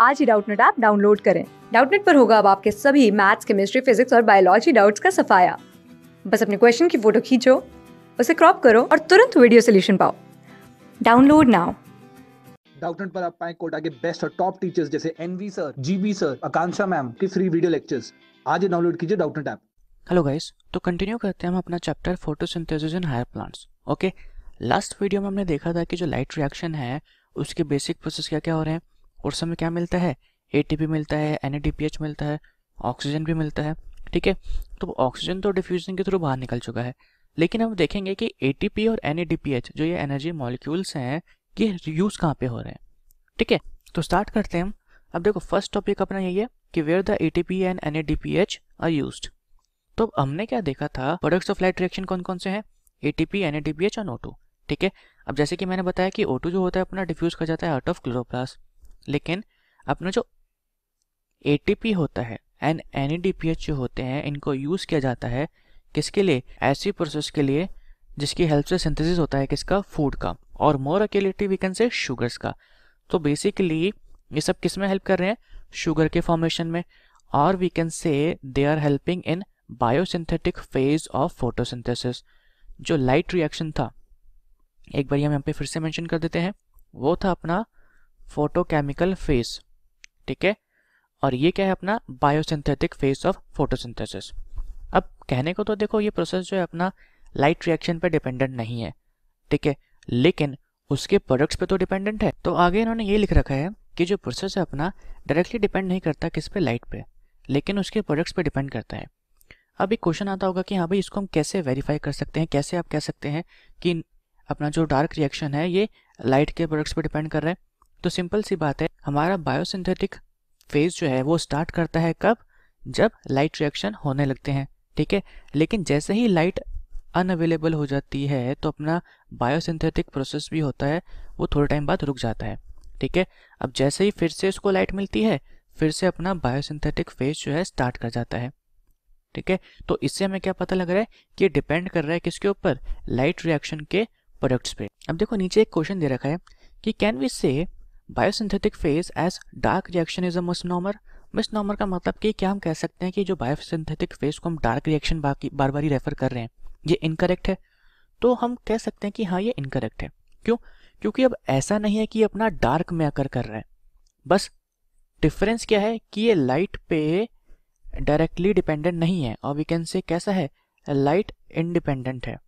आज ही Doubtnut app download करें डाउटनेट पर होगा अब आपके सभी मैथ्स केमिस्ट्री फिजिक्स और बायोलॉजी डाउट्स का सफाया बस अपने क्वेश्चन की फोटो खींचो उसे क्रॉप करो और तुरंत वीडियो सोल्यूशन पाओ डाउनलोड नाउ डाउटनेट पर आप पाए कोटा के बेस्ट और टॉप टीचर्स जैसे NV sir GB sir Akanksha ma'am के फ्री वीडियो लेक्चर्स आज डाउनलोड कीजिए डाउटनेट ऐप हेलो गाइस तो कंटिन्यू करते हैं हम अपना chapter photosynthesis in higher plants okay last video में हमने देखा था कि जो लाइट रिएक्शन है उसके बेसिक प्रोसेस क्या क्या हो रहे हैं कोर्स में क्या मिलता है ए मिलता है एन मिलता है ऑक्सीजन भी मिलता है ठीक है तो ऑक्सीजन तो डिफ्यूजन के थ्रू बाहर निकल चुका है लेकिन हम देखेंगे कि ए और एन जो ये एनर्जी मॉलिक्यूल्स हैं ये यूज़ कहाँ पे हो रहे हैं ठीक है तो स्टार्ट करते हैं हम अब देखो फर्स्ट टॉपिक अपना यही है कि where the A and N R use तो हमने क्या देखा था प्रोडक्ट्स ऑफ लाइट रिएक्शन कौन कौन से हैं A T P N A D P H और ओ टू ठीक है अब जैसे कि मैंने बताया कि ओ टू जो होता है अपना डिफ्यूज कर जाता है आउट ऑफ क्लोरोप्लास्ट लेकिन अपना जो ए होता है एंड एन जो होते हैं इनको यूज़ किया जाता है किसके लिए ऐसी प्रोसेस के लिए जिसकी हेल्प से सिंथेसिस होता है किसका फूड का और मोर अकेलेटिव वी कैन से शुगर्स का तो बेसिकली ये सब किस में हेल्प कर रहे हैं शुगर के फॉर्मेशन में और we can say they are helping in biosynthetic phase of photosynthesis जो लाइट रिएक्शन था एक बार हम यहाँ पे फिर से मेंशन कर देते हैं वो था अपना फोटोकेमिकल फेस ठीक है और ये क्या है अपना बायोसिंथेटिक फेस ऑफ फोटोसिंथेसिस अब कहने को तो देखो ये प्रोसेस जो है अपना लाइट रिएक्शन पे डिपेंडेंट नहीं है ठीक है लेकिन उसके प्रोडक्ट्स पे तो डिपेंडेंट है तो आगे इन्होंने ये लिख रखा है कि जो प्रोसेस है अपना डायरेक्टली डिपेंड नहीं करता किस पे लाइट पे लेकिन उसके प्रोडक्ट्स पे डिपेंड करता है अब एक क्वेश्चन आता होगा कि हाँ भाई इसको हम कैसे वेरीफाई कर सकते हैं कैसे आप कह सकते हैं कि अपना जो डार्क रिएक्शन है ये लाइट के प्रोडक्ट्स पे डिपेंड कर रहा है तो सिंपल सी बात है हमारा बायोसिंथेटिक फेज जो है वो स्टार्ट करता है कब जब लाइट रिएक्शन होने लगते हैं ठीक है लेकिन जैसे ही लाइट अनअवेलेबल हो जाती है तो अपना बायोसिंथेटिक प्रोसेस भी होता है वो थोड़े टाइम बाद रुक जाता है ठीक है अब जैसे ही फिर से उसको लाइट मिलती है फिर से अपना बायोसिंथेटिक फेज जो है स्टार्ट कर जाता है ठीक है तो इससे हमें क्या पता लग रहा है कि डिपेंड कर रहा है किसके ऊपर लाइट रिएक्शन के प्रोडक्ट्स पे अब देखो नीचे एक क्वेश्चन दे रखा है कि can we say biosynthetic phase as dark reaction is a misnomer misnomer का मतलब कि क्या हम कह सकते हैं कि जो बायोसिंथेटिक फेज को हम डार्क रिएक्शन बार बार ही रेफर कर रहे हैं ये इनकरेक्ट है तो हम कह सकते हैं कि हाँ ये इनकरेक्ट है क्यों क्योंकि अब ऐसा नहीं है कि ये अपना डार्क में आकर कर रहा है बस डिफरेंस क्या है कि ये लाइट पे डायरेक्टली डिपेंडेंट नहीं है और वी कैन से कैसा है लाइट इनडिपेंडेंट है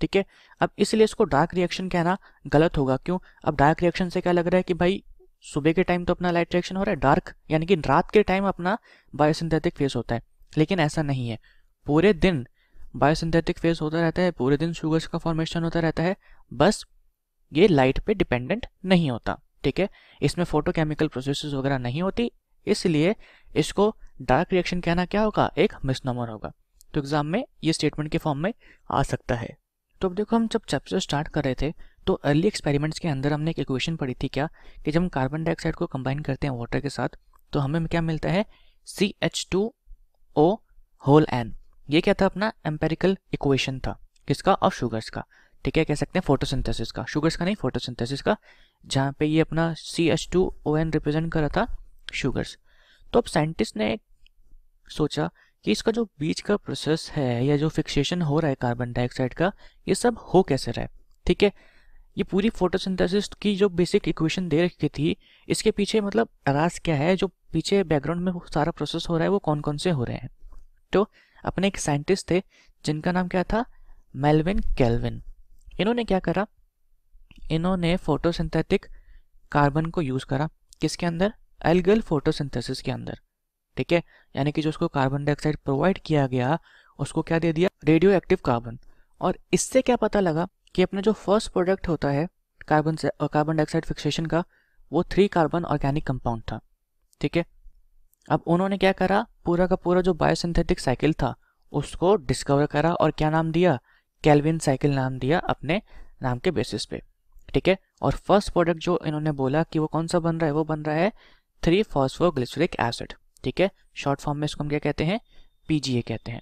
ठीक है अब इसलिए इसको डार्क रिएक्शन कहना गलत होगा क्यों अब डार्क रिएक्शन से क्या लग रहा है कि भाई सुबह के टाइम तो अपना लाइट रिएक्शन हो रहा है डार्क यानी कि रात के टाइम अपना बायोसिंथेटिक फेज होता है लेकिन ऐसा नहीं है पूरे दिन बायोसिंथेटिक फेज होता रहता है पूरे दिन शुगर्स का फॉर्मेशन होता रहता है बस ये लाइट पे डिपेंडेंट नहीं होता ठीक है इसमें फोटोकेमिकल प्रोसेस वगैरह नहीं होती इसलिए इसको डार्क रिएक्शन कहना क्या होगा एक मिसनमर होगा तो एग्जाम में ये स्टेटमेंट के फॉर्म में आ सकता है तो अब देखो हम जब चैप्टर स्टार्ट कर रहे थे तो अर्ली एक्सपेरिमेंट्स के अंदर हमने एक इक्वेशन पढ़ी थी क्या कि जब हम कार्बन डाइऑक्साइड को कंबाइन करते हैं वाटर के साथ तो हमें क्या मिलता है C H two O whole N ये क्या था अपना एम्पेरिकल इक्वेशन था किसका और शुगर्स का ठीक है कह सकते हैं फोटोसिंथेसिस का शुगर्स का नहीं फोटोसिंथेसिस का जहाँ पे ये अपना C H two O N represent कर रहा था शुगर्स तो अब साइंटिस्ट ने सोचा कि इसका जो बीच का प्रोसेस है या जो फिक्सेशन हो रहा है कार्बन डाइऑक्साइड का ये सब हो कैसे रहा है ठीक है ये पूरी फोटोसिंथेसिस की जो बेसिक इक्वेशन दे रखी थी इसके पीछे मतलब रास क्या है जो पीछे बैकग्राउंड में सारा प्रोसेस हो रहा है वो कौन कौन से हो रहे हैं तो अपने एक साइंटिस्ट थे जिनका नाम क्या था मेलविन कैलविन इन्होंने क्या करा इन्होंने फोटोसिंथेटिक कार्बन को यूज़ करा किसके अंदर एल्गल फोटोसिंथेसिस के अंदर ठीक है यानी कि जो उसको कार्बन डाइऑक्साइड प्रोवाइड किया गया उसको क्या दे दिया रेडियो एक्टिव कार्बन और इससे क्या पता लगा कि अपना जो फर्स्ट प्रोडक्ट होता है कार्बन से कार्बन डाइऑक्साइड फिक्सेशन का वो थ्री कार्बन ऑर्गेनिक कंपाउंड था ठीक है अब उन्होंने क्या करा पूरा का पूरा जो बायोसिंथेटिक साइकिल था उसको डिस्कवर करा और क्या नाम दिया कैलविन साइकिल नाम दिया अपने नाम के बेसिस पे ठीक है और फर्स्ट प्रोडक्ट जो इन्होंने बोला कि वो कौन सा बन रहा है वो बन रहा है थ्री फॉस्फोग्लिसरिक एसिड ठीक है शॉर्ट फॉर्म में इसको हम क्या कहते हैं पीजीए कहते हैं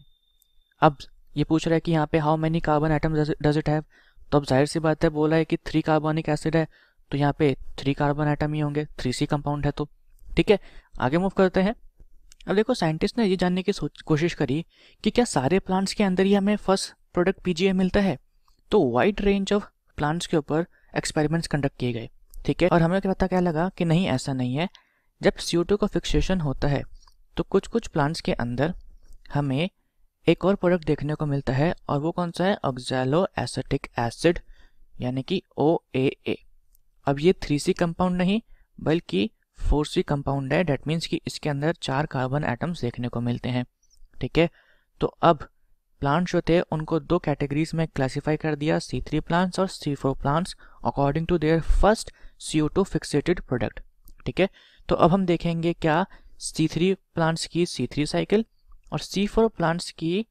अब ये पूछ रहा है कि यहाँ पे how many carbon atom does it have तो अब जाहिर सी बात है बोला है कि थ्री कार्बनिक एसिड है तो यहाँ पे थ्री कार्बन आइटम ही होंगे थ्री सी कंपाउंड है तो ठीक है आगे मूव करते हैं अब देखो साइंटिस्ट ने ये जानने की कोशिश करी कि क्या सारे प्लांट्स के अंदर ही हमें फर्स्ट प्रोडक्ट पीजीए मिलता है तो वाइड रेंज ऑफ प्लांट्स के ऊपर एक्सपेरिमेंट्स कंडक्ट किए गए ठीक है और हमें क्या पता क्या लगा कि नहीं ऐसा नहीं है जब टू का फिक्सेशन होता है तो कुछ कुछ प्लांट्स के अंदर हमें एक और प्रोडक्ट देखने को मिलता है और वो कौन सा है ऑक्जैलो एसेटिक एसिड यानी कि ओ ए ए अब ये थ्री सी कंपाउंड नहीं बल्कि फोर सी कंपाउंड है डेट मीन्स कि इसके अंदर चार कार्बन एटम्स देखने को मिलते हैं ठीक है तो अब प्लांट्स जो थे उनको दो कैटेगरीज में क्लासीफाई कर दिया सी थ्री प्लांट्स और C four plants according to their first C O two fixated product ठीक है तो अब हम देखेंगे क्या सी थ्री प्लांट्स की सी थ्री साइकिल और सी फोर प्लांट्स की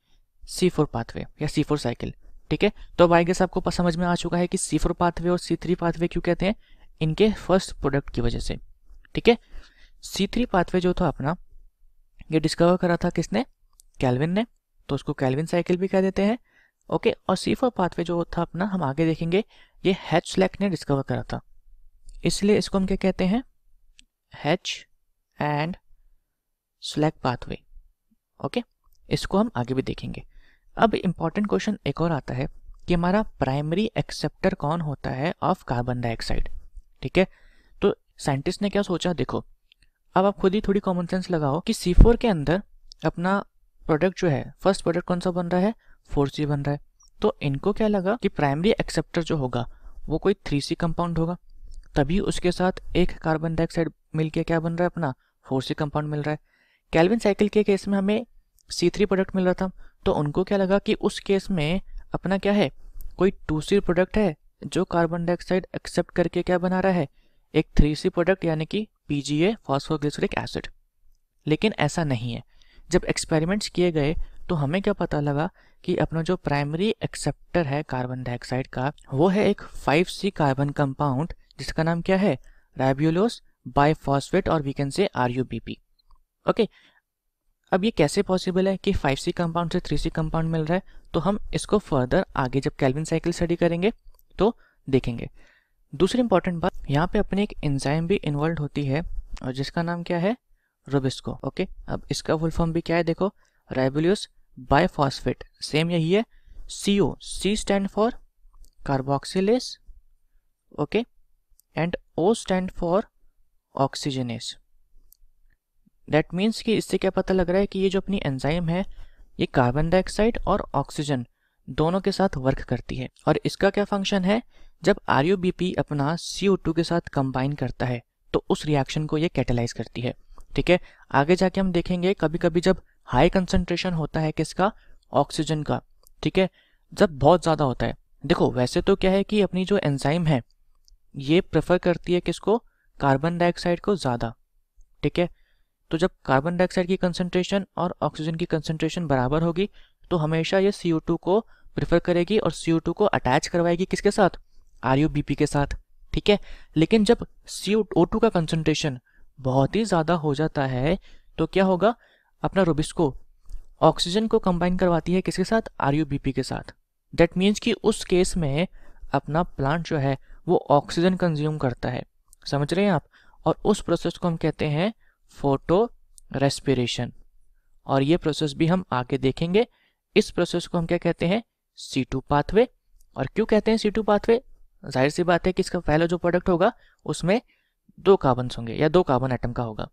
सी फोर पाथवे या सी फोर साइकिल ठीक है तो अब आई गेस आपको समझ में आ चुका है कि सी फोर पाथवे और सी थ्री पाथवे क्यों कहते हैं इनके फर्स्ट प्रोडक्ट की वजह से ठीक है सी थ्री पाथवे जो था अपना ये डिस्कवर करा था किसने कैलविन ने तो उसको कैलविन साइकिल भी कह देते हैं ओके और सी फोर पाथवे जो था अपना हम आगे देखेंगे ये हैच स्लैक ने डिस्कवर करा था इसलिए इसको हम क्या कहते हैं h and Slack pathway okay इसको हम आगे भी देखेंगे अब इम्पॉर्टेंट क्वेश्चन एक और आता है कि हमारा प्राइमरी एक्सेप्टर कौन होता है ऑफ कार्बन डाइऑक्साइड ठीक है तो साइंटिस्ट ने क्या सोचा देखो अब आप खुद ही थोड़ी कॉमन सेंस लगाओ कि सी के अंदर अपना प्रोडक्ट जो है फर्स्ट प्रोडक्ट कौन सा बन रहा है फोर बन रहा है तो इनको क्या लगा कि प्राइमरी एक्सेप्टर जो होगा वो कोई थ्री सी कंपाउंड होगा तभी उसके साथ एक कार्बन डाइऑक्साइड मिलके क्या बन रहा है अपना फोर सी कंपाउंड मिल रहा है कैलविन साइकिल के केस में हमें सी थ्री प्रोडक्ट मिल रहा था तो उनको क्या लगा कि उस केस में अपना क्या है कोई टू सी प्रोडक्ट है जो कार्बन डाइऑक्साइड एक्सेप्ट करके क्या बना रहा है एक थ्री सी प्रोडक्ट यानी कि P G A phosphoglyceric acid लेकिन ऐसा नहीं है जब एक्सपेरिमेंट्स किए गए तो हमें क्या पता लगा कि अपना जो प्राइमरी एक्सेप्टर है कार्बन डाइऑक्साइड का वो है एक फाइव सी कार्बन कंपाउंड जिसका नाम क्या है राइब्यूलोस बाइफॉस्फेट और we can say R U B P okay अब ये कैसे पॉसिबल है कि 5C कंपाउंड से 3C कंपाउंड मिल रहा है तो हम इसको फर्दर आगे जब कैलविन साइकिल स्टडी करेंगे तो देखेंगे दूसरी इंपॉर्टेंट बात यहाँ पे अपने एक एंजाइम भी इन्वॉल्व होती है और जिसका नाम क्या है रोबिस्को ओके अब इसका फुल फॉर्म भी क्या है देखो राइबुलस बायफॉस्फेट सेम यही है C O C stand for carboxylase okay and O stand for oxygenase that means कि इससे क्या पता लग रहा है कि ये जो अपनी एंजाइम है ये कार्बन डाइऑक्साइड और ऑक्सीजन दोनों के साथ वर्क करती है और इसका क्या फंक्शन है जब आर अपना सी के साथ कंबाइन करता है तो उस रिएक्शन को ये कैटेलाइज करती है ठीक है आगे जाके हम देखेंगे कभी कभी जब हाई कंसनट्रेशन होता है किसका ऑक्सीजन का ठीक है जब बहुत ज़्यादा होता है देखो वैसे तो क्या है कि अपनी जो एंजाइम है ये प्रेफर करती है किसको कार्बन डाइऑक्साइड को ज़्यादा ठीक है तो जब कार्बन डाइऑक्साइड की कंसनट्रेशन और ऑक्सीजन की कंसनट्रेशन बराबर होगी तो हमेशा ये सी को प्रेफर करेगी और सी को अटैच करवाएगी किसके साथ आर के साथ ठीक है लेकिन जब सी का कंसनट्रेशन बहुत ही ज़्यादा हो जाता है तो क्या होगा अपना रोबिस्को ऑक्सीजन को कंबाइन करवाती है किसके साथ आर के साथ दैट मीन्स कि उस केस में अपना प्लांट जो है वो ऑक्सीजन कंज्यूम करता है समझ रहे हैं आप और उस प्रोसेस को हम कहते हैं फोटो रेस्पिरेशन और ये प्रोसेस भी हम आगे देखेंगे इस प्रोसेस को हम क्या कहते हैं सी टू पाथवे और क्यों कहते हैं सी टू पाथवे जाहिर सी बात है कि इसका पहला जो प्रोडक्ट होगा उसमें दो कार्बन होंगे या दो कार्बन आइटम का होगा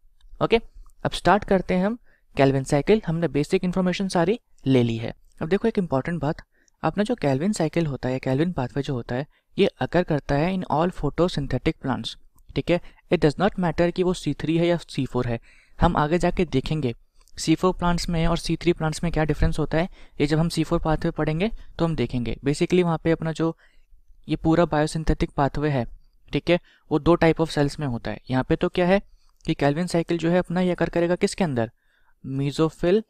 ओके अब स्टार्ट करते हैं हम कैलविन साइकिल हमने बेसिक इन्फॉर्मेशन सारी ले ली है अब देखो एक इंपॉर्टेंट बात अपना जो कैलविन साइकिल होता है कैलविन पाथवे जो होता है ये अकर करता है इन ऑल फोटोसिंथेटिक प्लांट्स ठीक है इट डज़ नॉट मैटर कि वो सी थ्री है या सी फोर है हम आगे जाके देखेंगे सी फोर प्लांट्स में और सी थ्री प्लांट्स में क्या डिफरेंस होता है ये जब हम सी फोर पाथवे पढ़ेंगे तो हम देखेंगे बेसिकली वहाँ पे अपना जो ये पूरा बायोसिंथेटिक पाथवे है ठीक है वो दो टाइप ऑफ सेल्स में होता है यहाँ पे तो क्या है कि कैलविन साइकिल जो है अपना ये अकर करेगा किसके अंदर मीजोफिल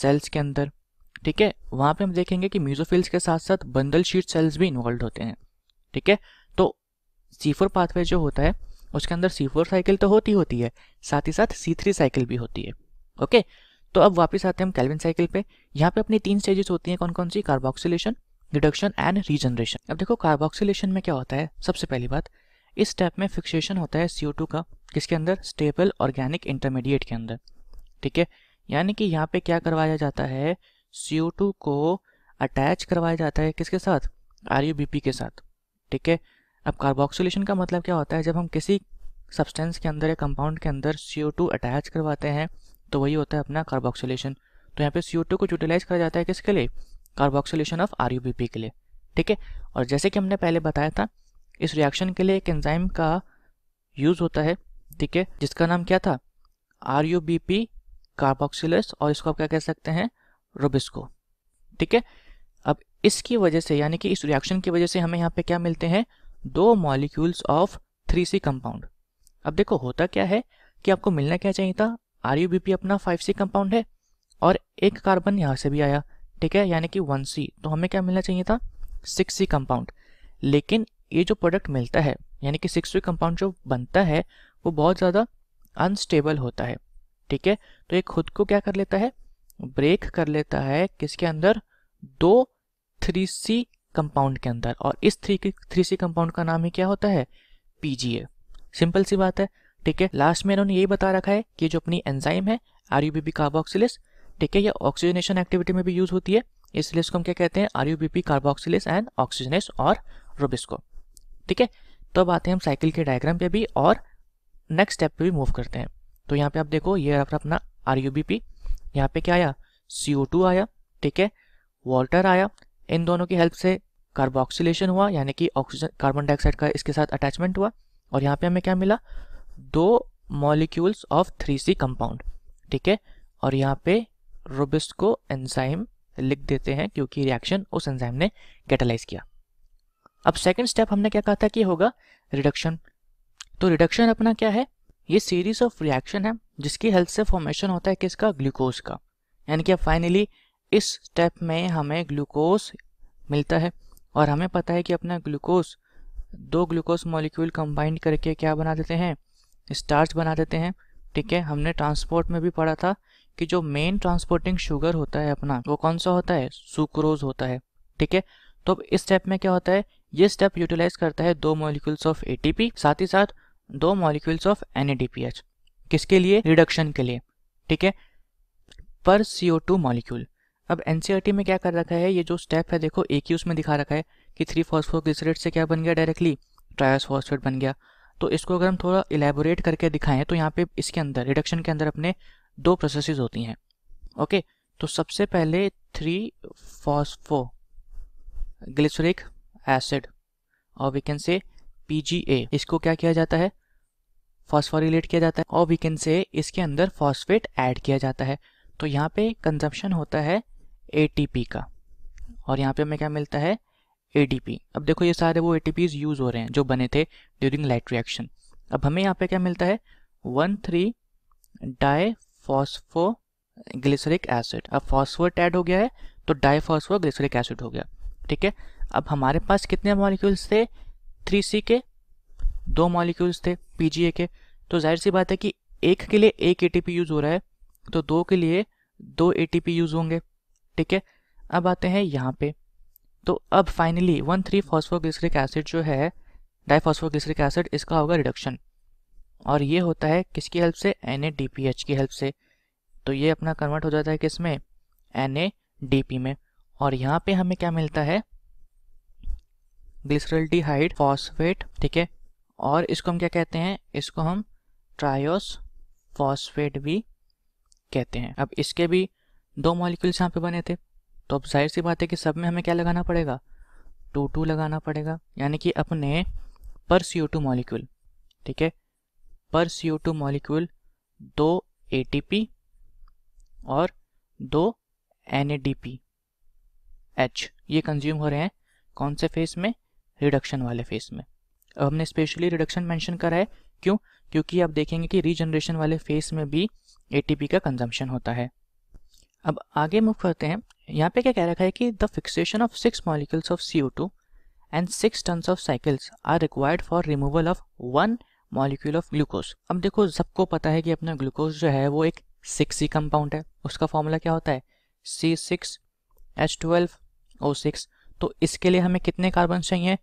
सेल्स के अंदर ठीक है वहाँ पे हम देखेंगे कि मीजोफिल्स के साथ साथ बंदल शीट सेल्स भी इन्वॉल्व होते हैं ठीक है तो सी फोर पाथवे जो होता है उसके अंदर सी फोर साइकिल तो होती होती है साथ ही साथ सी थ्री साइकिल भी होती है ओके तो अब वापस आते हैं हम कैलविन साइकिल पे यहाँ पे अपनी तीन स्टेजेस होती हैं कौन कौन सी कार्बोक्सिलेशन रिडक्शन एंड रीजनरेशन अब देखो कार्बोक्सिलेशन में क्या होता है सबसे पहली बात इस स्टेप में फिक्सेशन होता है सी का किसके अंदर स्टेबल ऑर्गेनिक इंटरमीडिएट के अंदर ठीक है यानी कि यहाँ पे क्या करवाया जाता है सी को अटैच करवाया जाता है किसके साथ आर के साथ ठीक है अब कार्बोक्सिलेशन का मतलब क्या होता है जब हम किसी सब्सटेंस के अंदर या कंपाउंड के अंदर सी अटैच करवाते हैं तो वही होता है अपना कार्बोक्सिलेशन तो यहाँ पे सी को यूटिलाइज करा जाता है किसके लिए कार्बोक्सिलेशन ऑफ आर के लिए ठीक है और जैसे कि हमने पहले बताया था इस रिएक्शन के लिए एक एंजाइम का यूज़ होता है ठीक है जिसका नाम क्या था R U B P carboxylase और इसको आप क्या कह सकते हैं रोबिस्को ठीक है अब इसकी वजह से यानी कि इस रिएक्शन की वजह से हमें यहाँ पे क्या मिलते हैं दो molecules of three C compound अब देखो होता क्या है कि आपको मिलना क्या चाहिए था आर यू बी पी अपना फाइव सी कंपाउंड है और एक कार्बन यहाँ से भी आया ठीक है यानी कि वन सी तो हमें क्या मिलना चाहिए था सिक्स सी कंपाउंड लेकिन ये जो प्रोडक्ट मिलता है यानी कि सिक्स सी कंपाउंड जो बनता है वो बहुत ज़्यादा अनस्टेबल होता है ठीक है तो ये खुद को क्या कर लेता है ब्रेक कर लेता है किसके अंदर दो थ्री सी कंपाउंड के अंदर और इस थ्री थ्री सी कंपाउंड का नाम ही क्या होता है पीजीए सिंपल सी बात है ठीक है लास्ट में इन्होंने ये बता रखा है कि जो अपनी एंजाइम है R U B P carboxylase ठीक है यह ऑक्सीजनेशन एक्टिविटी में भी यूज होती है इसलिए इसको हम क्या कहते हैं R U B P carboxylase and oxygenase और रोबिस्को ठीक है तो अब आते हैं हम साइकिल के डायग्राम पे भी और नेक्स्ट स्टेप पे भी मूव करते हैं तो यहाँ पे आप देखो ये अपना आर यू बी पी यहाँ पे क्या आया सी ओ टू आया ठीक है वॉल्टर आया इन दोनों की हेल्प से कार्बोक्सीलेशन हुआ यानी कि ऑक्सीजन कार्बन डाइऑक्साइड का इसके साथ अटैचमेंट हुआ और यहाँ पे हमें क्या मिला दो molecules of three C compound ठीक है और यहाँ पे रोबिस्ट को एंजाइम लिख देते हैं क्योंकि रिएक्शन उस एंजाइम ने कैटलाइज किया अब सेकेंड स्टेप हमने क्या कहा था कि होगा रिडक्शन तो रिडक्शन अपना क्या है ये सीरीज ऑफ रिएक्शन है जिसकी हेल्प से फॉर्मेशन होता है किसका ग्लूकोज का यानी कि अब फाइनली इस स्टेप में हमें ग्लूकोस मिलता है और हमें पता है कि अपना ग्लूकोस दो ग्लूकोज मॉलिक्यूल कंबाइंड करके क्या बना देते हैं स्टार्च बना देते हैं ठीक है हमने ट्रांसपोर्ट में भी पढ़ा था कि जो मेन ट्रांसपोर्टिंग शुगर होता है अपना वो कौन सा होता है सुक्रोज होता है ठीक है तो अब इस स्टेप में क्या होता है ये स्टेप यूटिलाइज करता है दो मॉलिक्यूल्स ऑफ एटीपी साथ ही साथ दो मॉलिक्यूल्स ऑफ एन किसके लिए रिडक्शन के लिए ठीक है पर टू मॉलिक्यूल अब एन e में क्या कर रखा है ये जो स्टेप है देखो एक ही उसमें दिखा रखा है कि थ्री फॉस्फोग्लिसरेट से क्या बन गया डायरेक्टली ट्रायस फॉस्फेट बन गया तो इसको अगर हम थोड़ा इलेबोरेट करके दिखाएं तो यहाँ पे इसके अंदर रिडक्शन के अंदर अपने दो प्रोसेसेस होती हैं ओके तो सबसे पहले थ्री फॉस्फो ग्लिसरिक एसिड और वी कैन से पीजीए इसको क्या किया जाता है फॉस्फोरिलेट किया जाता है और वी कैन से इसके अंदर फॉस्फेट ऐड किया जाता है तो यहाँ पे कंजप्शन होता है ए का और यहाँ पे हमें क्या मिलता है ए अब देखो ये सारे वो ए यूज़ हो रहे हैं जो बने थे ड्यूरिंग लाइट रिएक्शन अब हमें यहाँ पे क्या मिलता है one three diphospho glyceric acid अब फॉस्फोट ऐड हो गया है तो डाईफॉस्फो ग्लिसरिक एसिड हो गया ठीक है अब हमारे पास कितने मॉलिक्यूल्स थे थ्री सी के दो मॉलिक्यूल्स थे पी के तो जाहिर सी बात है कि एक के लिए एक ए यूज़ हो रहा है तो दो के लिए दो ए यूज़ होंगे ठीक है अब आते हैं यहाँ पे तो अब finally one three phosphoglyceric acid जो है डाइफॉस्फोग्लिसरिक एसिड इसका होगा रिडक्शन और ये होता है किसकी हेल्प से एन की हेल्प से तो ये अपना कन्वर्ट हो जाता है किस में एन में और यहाँ पे हमें क्या मिलता है ग्लिसरल डिहाइड फॉस्फेट ठीक है और इसको हम क्या कहते हैं इसको हम ट्रायोस फॉस्फेट भी कहते हैं अब इसके भी दो मॉलिक्यूल्स यहाँ पे बने थे तो अब जाहिर सी बात है कि सब में हमें क्या लगाना पड़ेगा टू टू लगाना पड़ेगा यानी कि अपने पर सी टू मॉलिक्यूल ठीक है पर सी टू मॉलिक्यूल दो ए और दो एन एच ये कंज्यूम हो रहे हैं कौन से फेस में रिडक्शन वाले फेस में अब हमने स्पेशली रिडक्शन मेंशन करा है क्यों क्योंकि आप देखेंगे कि रीजनरेशन वाले फेस में भी एटीपी का कंजम्पशन होता है अब आगे मूव करते हैं यहाँ पे क्या कह रखा है कि the fixation of six molecules of C O two and six turns of cycles are required for removal of one molecule of glucose अब देखो सबको पता है कि अपना ग्लूकोज जो है वो एक सिक्स ही कंपाउंड है उसका फॉर्मूला क्या होता है C six H twelve O six तो इसके लिए हमें कितने कार्बन चाहिए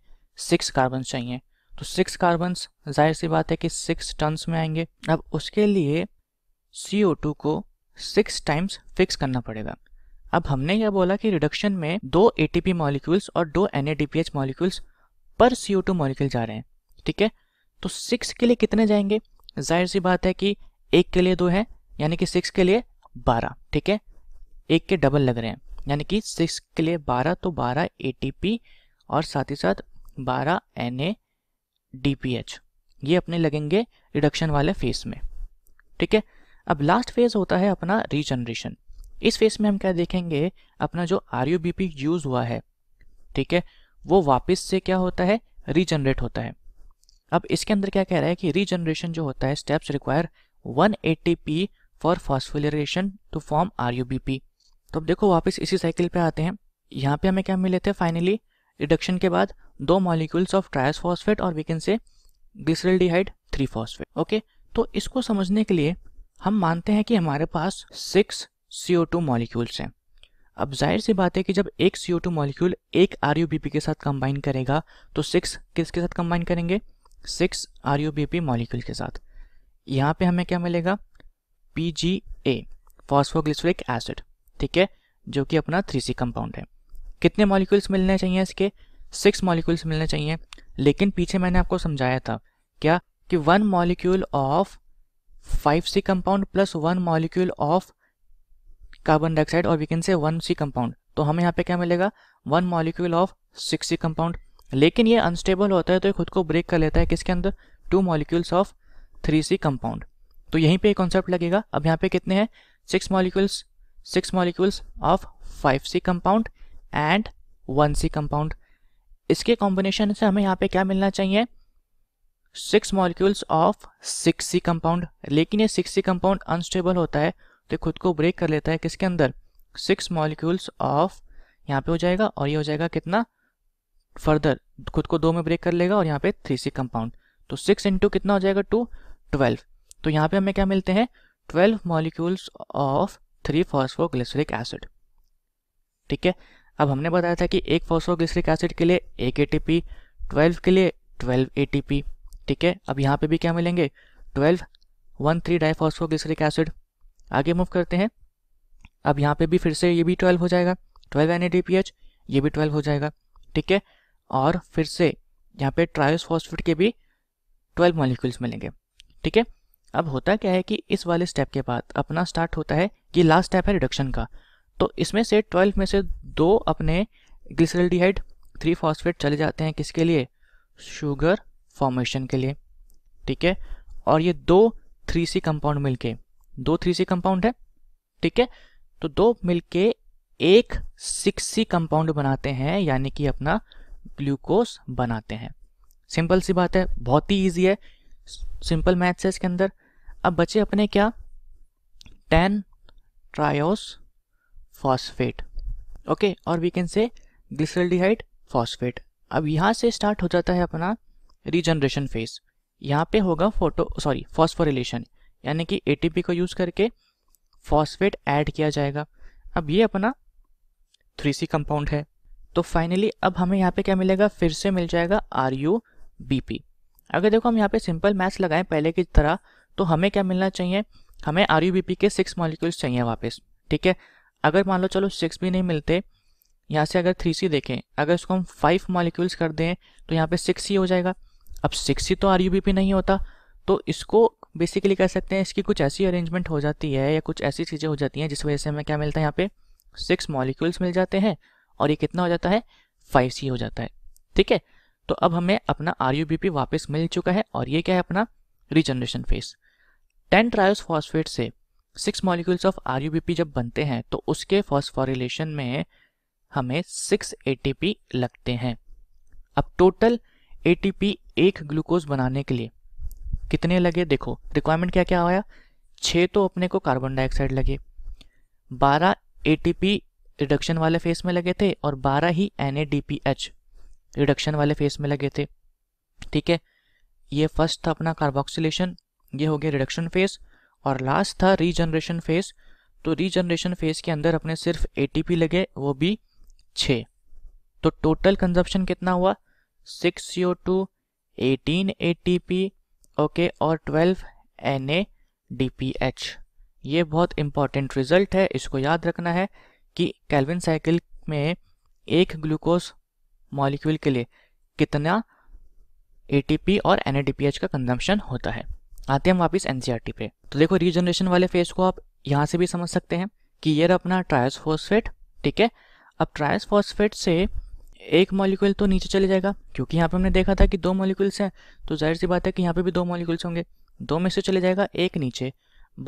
सिक्स कार्बन चाहिए तो सिक्स कार्बन जाहिर सी बात है कि सिक्स टन्स में आएंगे अब उसके लिए सी ओ टू को सिक्स टाइम्स फिक्स करना पड़ेगा अब हमने यह बोला कि रिडक्शन में दो ए टी पी मॉलिक्यूल्स और दो N A D P H molecules पर सी ओ टू मॉलिक्यूल जा रहे हैं ठीक है तो सिक्स के लिए कितने जाएंगे जाहिर सी बात है कि एक के लिए दो है यानी कि सिक्स के लिए बारह ठीक है एक के डबल लग रहे हैं यानी कि सिक्स के लिए बारह तो बारह ए टी पी और साथ ही साथ बारह N A D P H ये अपने लगेंगे रिडक्शन वाले फेस में ठीक है अब लास्ट फेज होता है अपना रीजनरेशन इस फेज में हम क्या देखेंगे अपना जो आर यूज हुआ है ठीक है वो वापस से क्या होता है रीजनरेट होता है अब इसके अंदर क्या कह रहा है कि रीजनरेशन जो होता है steps require 180 eighty P for phosphorylation to form R तो अब देखो वापस इसी साइकिल पे आते हैं यहाँ पे हमें क्या मिले थे फाइनली रिडक्शन के बाद दो मॉलिक्यूल्स ऑफ ट्रायस फॉस्फेट और we can say glyceraldehyde three phosphate okay तो इसको समझने के लिए हम मानते हैं कि हमारे पास six C O two molecules हैं अब जाहिर सी बात है कि जब एक सी ओ टू मॉलिक्यूल एक आर यू बी पी के साथ कंबाइन करेगा तो सिक्स किसके साथ कंबाइन करेंगे six R U B P molecule के साथ यहाँ पे हमें क्या मिलेगा P G A phosphoglyceric acid ठीक है जो कि अपना थ्री सी कंपाउंड है कितने मॉलिक्यूल्स मिलने चाहिए इसके सिक्स मॉलिक्यूल्स मिलने चाहिए लेकिन पीछे मैंने आपको समझाया था क्या कि one molecule of five C compound plus one molecule of carbon dioxide और we can say C compound तो हमें यहाँ पे क्या मिलेगा one molecule of six C compound लेकिन ये अनस्टेबल होता है तो ये खुद को ब्रेक कर लेता है किसके अंदर two molecules of three C compound तो यहीं पे कॉन्सेप्ट लगेगा अब यहाँ पे कितने हैं six molecules six molecules of five C compound and one C compound इसके कॉम्बिनेशन से हमें यहाँ पे क्या मिलना चाहिए six molecules of six C compound लेकिन ये सिक्स सी कंपाउंड अनस्टेबल होता है तो खुद को ब्रेक कर लेता है किसके अंदर सिक्स मॉलिक्यूल्स ऑफ यहाँ पे हो जाएगा और ये हो जाएगा कितना फर्दर खुद को दो में ब्रेक कर लेगा और यहाँ पे थ्री सी कंपाउंड तो सिक्स इंटू कितना हो जाएगा टू ट्वेल्व तो यहाँ पे हमें क्या मिलते हैं twelve molecules of three phosphoglyceric acid ठीक है अब हमने बताया था कि एक फॉस्फोग्लिसरिक एसिड के लिए एक एटीपी ट्वेल्व के लिए 12 एटीपी ठीक है अब यहाँ पे भी क्या मिलेंगे twelve one three diphosphoglyceric acid आगे मूव करते हैं अब यहाँ पे भी फिर से ये भी ट्वेल्व हो जाएगा ट्वेल्व एन ये भी ट्वेल्व हो जाएगा ठीक है और फिर से यहाँ पे ट्रायोसफॉस्फेट के भी ट्वेल्व मॉलिक्यूल्स मिलेंगे ठीक है अब होता क्या है कि इस वाले स्टेप के बाद अपना स्टार्ट होता है कि लास्ट स्टेप है रिडक्शन का तो इसमें से ट्वेल्व में से दो अपने ग्लिसरल डिहाइड थ्री फॉस्फेट चले जाते हैं किसके लिए शुगर फॉर्मेशन के लिए ठीक है और ये दो थ्री सी कंपाउंड मिलके दो थ्री सी कंपाउंड है ठीक है तो दो मिलके एक सिक्स सी कंपाउंड बनाते हैं यानी कि अपना ग्लूकोस बनाते हैं सिंपल सी बात है बहुत ही ईजी है सिंपल मैथ्स है इसके अंदर अब बचे अपने क्या टेन ट्रायोस फॉस्फेट ओके और we can say glyceraldehyde phosphate अब यहाँ से स्टार्ट हो जाता है अपना रीजनरेशन फेज यहाँ पे होगा फोटो सॉरी फॉस्फोरिलेशन यानी कि एटीपी को यूज़ करके फॉस्फेट ऐड किया जाएगा अब ये अपना थ्री सी कंपाउंड है तो फाइनली अब हमें यहाँ पे क्या मिलेगा फिर से मिल जाएगा आर यू बी पी अगर देखो हम यहाँ पे सिंपल मैथ्स लगाएं पहले की तरह तो हमें क्या मिलना चाहिए हमें आर यू बी पी के सिक्स मॉलिक्यूल्स चाहिए वापस ठीक है अगर मान लो चलो सिक्स भी नहीं मिलते यहाँ से अगर थ्री सी देखें अगर इसको हम फाइव मॉलिक्यूल्स कर दें तो यहाँ पे सिक्स ही हो जाएगा अब ही तो आर पे नहीं होता तो इसको बेसिकली कह सकते हैं इसकी कुछ ऐसी अरेंजमेंट हो जाती है या कुछ ऐसी चीज़ें हो जाती हैं जिस वजह से हमें क्या मिलता है यहाँ पे सिक्स मॉलिक्यूल्स मिल जाते हैं और ये कितना हो जाता है फाइव सी हो जाता है ठीक है तो अब हमें अपना आर यू बी पी वापस मिल चुका है और ये क्या है अपना regeneration phase ten triose phosphate से six molecules of R U B P जब बनते हैं तो उसके फॉस्फोरिलेशन में हमें सिक्स ए टी पी लगते हैं अब टोटल एटीपी एक ग्लूकोज बनाने के लिए कितने लगे देखो रिक्वायरमेंट क्या क्या आया छः तो अपने को कार्बन डाइऑक्साइड लगे बारह एटीपी रिडक्शन वाले फेस में लगे थे और बारह ही एन रिडक्शन वाले फेस में लगे थे ठीक है ये फर्स्ट था अपना कार्बोक्सिलेशन ये हो गया रिडक्शन फेस और लास्ट था रीजनरेशन फेस तो रीजनरेशन फेस के अंदर अपने सिर्फ एटीपी लगे वो भी छः तो टोटल कंजप्शन कितना हुआ six C O two eighteen A T P okay और twelve N A D P H ये बहुत इंपॉर्टेंट रिजल्ट है इसको याद रखना है कि कैलविन साइकिल में एक ग्लूकोज मॉलिक्यूल के लिए कितना ए टी पी और N A D P H का कंजम्पशन होता है आते हैं हम वापस एन e पे तो देखो रीजनरेशन वाले फेज को आप यहाँ से भी समझ सकते हैं कि ये अपना ट्रायस फॉस्फेट ठीक है अब ट्रायस फॉस्फेट से एक मॉलिक्यूल तो नीचे चले जाएगा क्योंकि यहाँ पे हमने देखा था कि दो मॉलिक्यूल्स हैं तो जाहिर सी बात है कि यहाँ पे भी दो मॉलिक्यूल्स होंगे दो में से चले जाएगा एक नीचे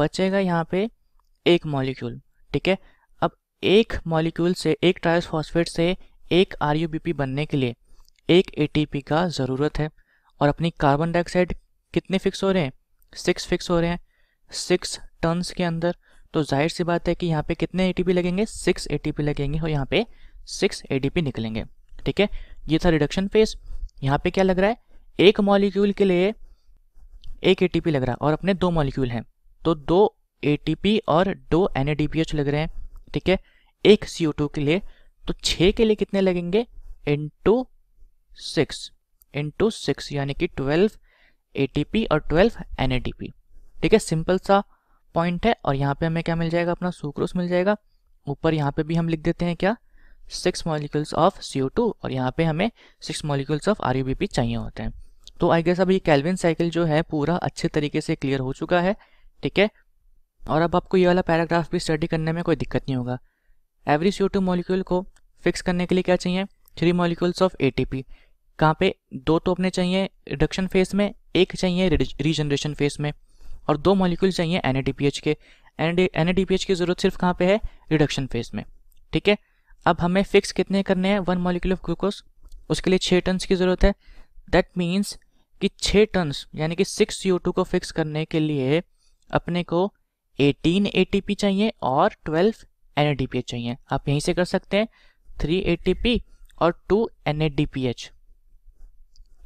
बचेगा यहाँ पे एक मॉलिक्यूल ठीक है अब एक मॉलिक्यूल से एक ट्रायसफॉस्फेट से एक आर बनने के लिए एक ए का ज़रूरत है और अपनी कार्बन डाइऑक्साइड कितने फिक्स हो रहे हैं सिक्स फिक्स हो रहे हैं सिक्स टर्न्स के अंदर तो जाहिर सी बात है कि यहाँ पे कितने ए लगेंगे सिक्स ए लगेंगे और यहाँ पे सिक्स ए निकलेंगे ठीक है ये था रिडक्शन फेज यहाँ पे क्या लग रहा है एक मॉलिक्यूल के लिए एक एटीपी लग रहा है और अपने दो मॉलिक्यूल हैं तो दो एटीपी और दो एनएडीपीएच लग रहे हैं ठीक है एक सीओ के लिए तो छः के लिए कितने लगेंगे इंटू सिक्स इंटू सिक्स यानी कि ट्वेल्व एटीपी और ट्वेल्व एनएडीपी ठीक है सिंपल सा पॉइंट है और यहाँ पे हमें क्या मिल जाएगा अपना सुक्रोस मिल जाएगा ऊपर यहाँ पे भी हम लिख देते हैं क्या सिक्स मॉलिक्यूल्स ऑफ सी और यहाँ पे हमें सिक्स मॉलिक्यूल्स ऑफ आर चाहिए होते हैं तो आई गेस अब ये कैलविन साइकिल जो है पूरा अच्छे तरीके से क्लियर हो चुका है ठीक है और अब आपको ये वाला पैराग्राफ भी स्टडी करने में कोई दिक्कत नहीं होगा एवरी सी मॉलिक्यूल को फिक्स करने के लिए क्या चाहिए three molecules of A T P कहाँ पे दो तो अपने चाहिए रिडक्शन फेस में एक चाहिए रीजनरेशन फेस में और दो मॉलिक्यूल चाहिए एन के एन की ज़रूरत सिर्फ कहाँ पे है रिडक्शन फेस में ठीक है अब हमें फिक्स कितने करने हैं वन मॉलिक्यूल ऑफ ग्लूकोज उसके लिए छः टन्स की ज़रूरत है दैट मीन्स कि छः टन्स यानी कि सिक्स यू टू को फिक्स करने के लिए अपने को एटीन ए चाहिए और ट्वेल्व एन चाहिए आप यहीं से कर सकते हैं थ्री ए और टू एन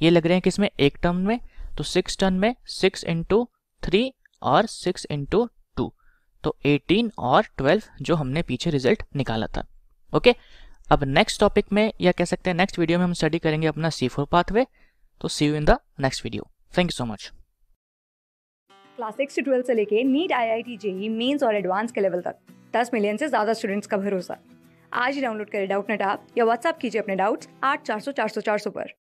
ये लग रहे हैं किसमें एक टर्म में तो सिक्स टर्न में सिक्स इंटू थ्री और सिक्स इंटू टू तो एटीन और ट्वेल्व जो हमने पीछे रिजल्ट निकाला था ओके अब नेक्स्ट टॉपिक में या कह सकते हैं नेक्स्ट वीडियो में हम स्टडी करेंगे अपना सी फोर पाथवे तो see you in the next video thank you so much class six से ट्वेल्थ से लेके NEET I I T JEE Mains और एडवांस के लेवल तक दस मिलियन से ज्यादा स्टूडेंट्स का भरोसा आज ही डाउनलोड करें डाउट नेट आप या व्हाट्सअप कीजिए अपने डाउट्स आठ चार सौ चार सौ चार सौ पर